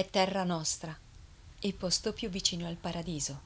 è terra nostra, il posto più vicino al paradiso.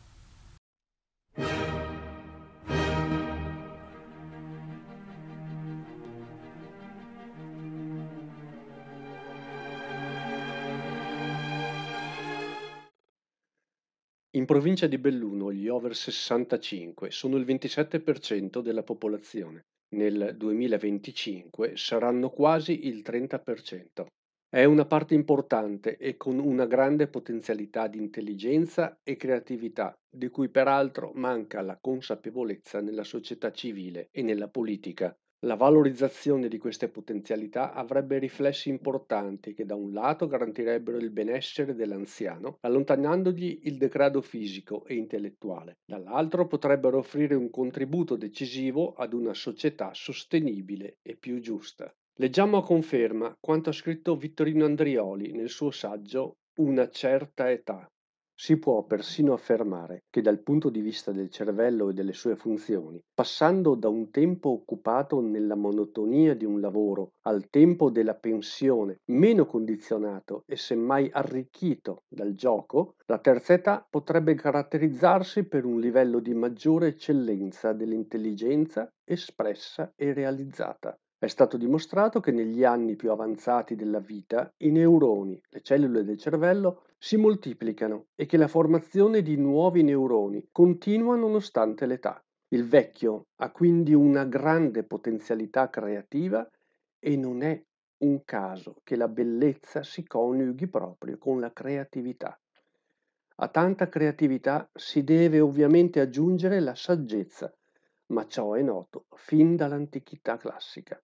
In provincia di Belluno gli over 65 sono il 27% della popolazione. Nel 2025 saranno quasi il 30%. È una parte importante e con una grande potenzialità di intelligenza e creatività, di cui peraltro manca la consapevolezza nella società civile e nella politica. La valorizzazione di queste potenzialità avrebbe riflessi importanti che da un lato garantirebbero il benessere dell'anziano, allontanandogli il degrado fisico e intellettuale, dall'altro potrebbero offrire un contributo decisivo ad una società sostenibile e più giusta. Leggiamo a conferma quanto ha scritto Vittorino Andrioli nel suo saggio Una certa età. Si può persino affermare che dal punto di vista del cervello e delle sue funzioni, passando da un tempo occupato nella monotonia di un lavoro al tempo della pensione, meno condizionato e semmai arricchito dal gioco, la terza età potrebbe caratterizzarsi per un livello di maggiore eccellenza dell'intelligenza espressa e realizzata. È stato dimostrato che negli anni più avanzati della vita i neuroni, le cellule del cervello, si moltiplicano e che la formazione di nuovi neuroni continua nonostante l'età. Il vecchio ha quindi una grande potenzialità creativa e non è un caso che la bellezza si coniughi proprio con la creatività. A tanta creatività si deve ovviamente aggiungere la saggezza, ma ciò è noto fin dall'antichità classica.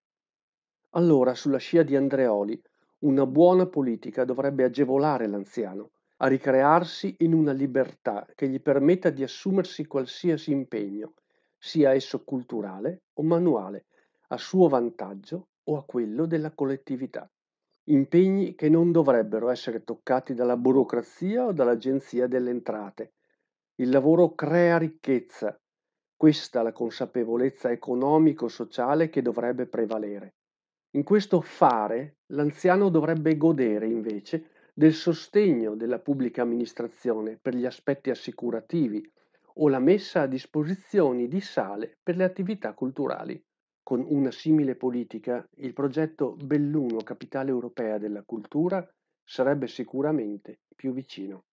Allora, sulla scia di Andreoli, una buona politica dovrebbe agevolare l'anziano a ricrearsi in una libertà che gli permetta di assumersi qualsiasi impegno, sia esso culturale o manuale, a suo vantaggio o a quello della collettività. Impegni che non dovrebbero essere toccati dalla burocrazia o dall'agenzia delle entrate. Il lavoro crea ricchezza. Questa è la consapevolezza economico-sociale che dovrebbe prevalere. In questo fare l'anziano dovrebbe godere, invece, del sostegno della pubblica amministrazione per gli aspetti assicurativi o la messa a disposizione di sale per le attività culturali. Con una simile politica, il progetto Belluno Capitale Europea della Cultura sarebbe sicuramente più vicino.